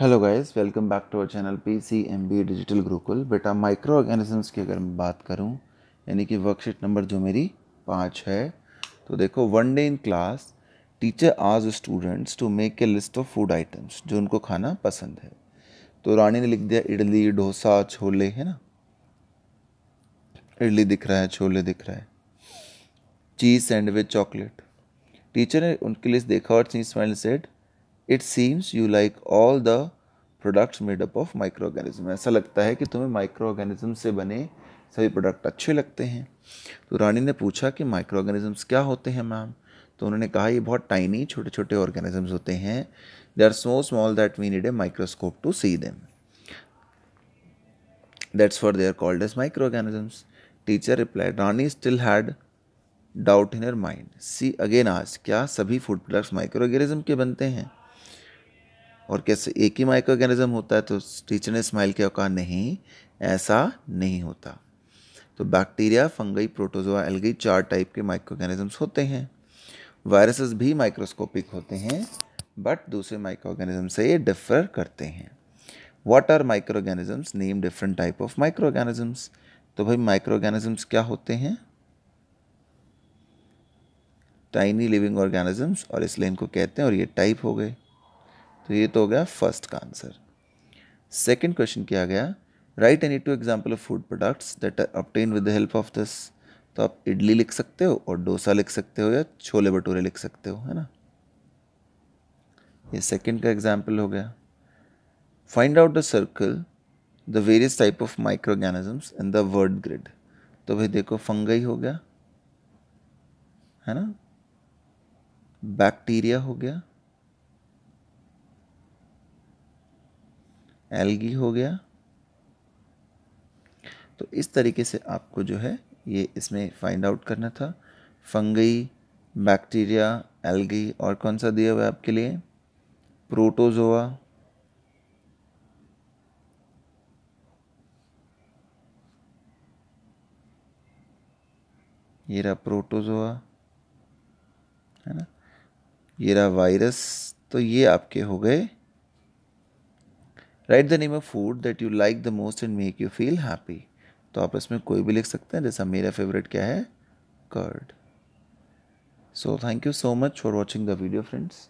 hello guys welcome back to our channel P C M B digital Gurukul बेटा micro organisms की अगर मैं बात करूं यानी कि वर्कशीट नंबर जो मेरी पाँच है तो देखो one day in class teacher आज students to make a list of food items जो उनको खाना पसंद है तो रानी ने लिख दिया इडली डोसा छोले है ना इडली दिख रहा है छोले दिख रहा है चीज़ सैंडविच चॉकलेट टीचर ने उनकी लिस्ट देखा और चीज़ smile said it seems you like all the products made up of microorganisms ऐसा लगता है कि तुम्हें माइक्रो ऑर्गेनिज्म से बने सभी प्रोडक्ट अच्छे लगते हैं तो रानी ने पूछा कि माइक्रो ऑर्गेनिजम्स क्या होते हैं मैम तो उन्होंने कहा ये बहुत टाइनी छोटे छोटे ऑर्गेनिजम्स होते हैं they are so small that we need a microscope to see them for they are called as microorganisms teacher reply Rani still had doubt in her mind she again आज क्या सभी food products micro organism के बनते हैं और कैसे एक ही micro organism होता है तो टीचर ने स्माइल किया कहा नहीं ऐसा नहीं होता तो बैक्टीरिया फंगई प्रोटोजोआ एलगी चार टाइप के माइक्रो ऑर्गेनिजम्स होते हैं वायरसेस भी माइक्रोस्कोपिक होते हैं बट दूसरे माइक्रो ऑर्गेनिज्म से ये डिफर करते हैं what are microorganisms name different type of microorganisms तो भाई माइक्रो ऑर्गेनिजम्स क्या होते हैं टाइनी लिविंग ऑर्गेनिजम्स और इसलिए इनको कहते हैं और ये टाइप हो गए तो ये तो हो गया फर्स्ट का आंसर सेकेंड क्वेश्चन किया गया right any two example of food products that are obtained with the help of this तो आप इडली लिख सकते हो और डोसा लिख सकते हो या छोले भटूरे लिख सकते हो है ना ये सेकंड का एग्जाम्पल हो गया find out the circle the various type of microorganisms in the word grid तो भाई देखो फंगई हो गया है ना बैक्टीरिया हो गया एलगी हो गया तो इस तरीके से आपको जो है ये इसमें फाइंड आउट करना था फंगई बैक्टीरिया एलगी और कौन सा दिया हुआ है आपके लिए प्रोटोजोआ ये रहा प्रोटोजोआ है ना ये रहा वायरस तो ये आपके हो गए write the name of food that you like the most and make you feel happy तो आप इसमें कोई भी लिख सकते हैं जैसा मेरा फेवरेट क्या है curd so thank you so much for watching the video friends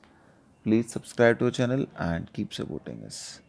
please subscribe to channel and keep supporting इस